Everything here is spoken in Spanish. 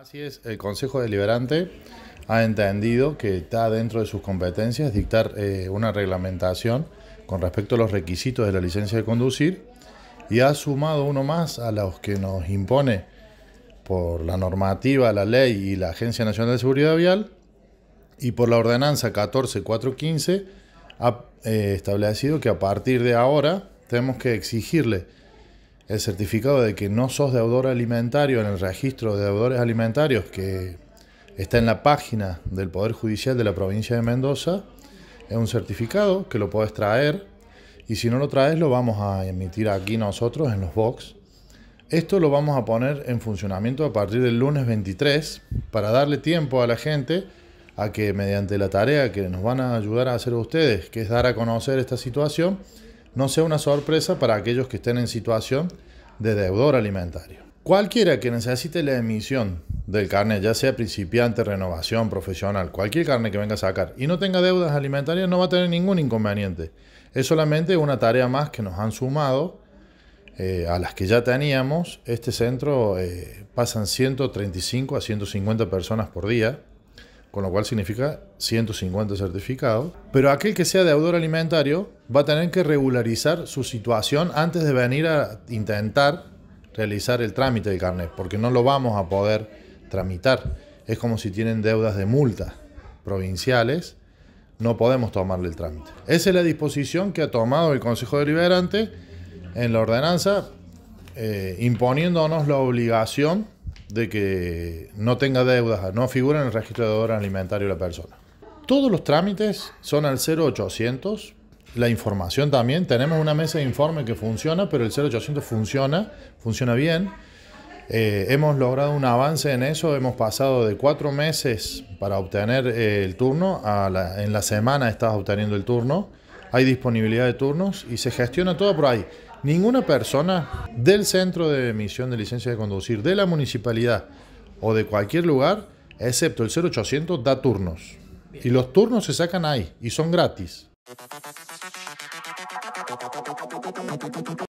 Así es, el Consejo Deliberante ha entendido que está dentro de sus competencias dictar eh, una reglamentación con respecto a los requisitos de la licencia de conducir y ha sumado uno más a los que nos impone por la normativa, la ley y la Agencia Nacional de Seguridad Vial y por la ordenanza 14415 ha eh, establecido que a partir de ahora tenemos que exigirle el certificado de que no sos deudor alimentario en el registro de deudores alimentarios que está en la página del Poder Judicial de la provincia de Mendoza, es un certificado que lo podés traer y si no lo traes lo vamos a emitir aquí nosotros en los box. Esto lo vamos a poner en funcionamiento a partir del lunes 23 para darle tiempo a la gente a que mediante la tarea que nos van a ayudar a hacer ustedes, que es dar a conocer esta situación, no sea una sorpresa para aquellos que estén en situación de deudor alimentario. Cualquiera que necesite la emisión del carnet, ya sea principiante, renovación, profesional, cualquier carnet que venga a sacar y no tenga deudas alimentarias no va a tener ningún inconveniente. Es solamente una tarea más que nos han sumado eh, a las que ya teníamos. Este centro eh, pasan 135 a 150 personas por día con lo cual significa 150 certificados. Pero aquel que sea deudor alimentario va a tener que regularizar su situación antes de venir a intentar realizar el trámite del carnet, porque no lo vamos a poder tramitar. Es como si tienen deudas de multas provinciales, no podemos tomarle el trámite. Esa es la disposición que ha tomado el Consejo Deliberante en la ordenanza, eh, imponiéndonos la obligación de que no tenga deudas, no figura en el registro de deudor alimentario de la persona. Todos los trámites son al 0800. La información también, tenemos una mesa de informe que funciona, pero el 0800 funciona, funciona bien. Eh, hemos logrado un avance en eso, hemos pasado de cuatro meses para obtener eh, el turno, en la semana estás obteniendo el turno, hay disponibilidad de turnos y se gestiona todo por ahí ninguna persona del centro de emisión de licencia de conducir de la municipalidad o de cualquier lugar, excepto el 0800, da turnos. Y los turnos se sacan ahí y son gratis.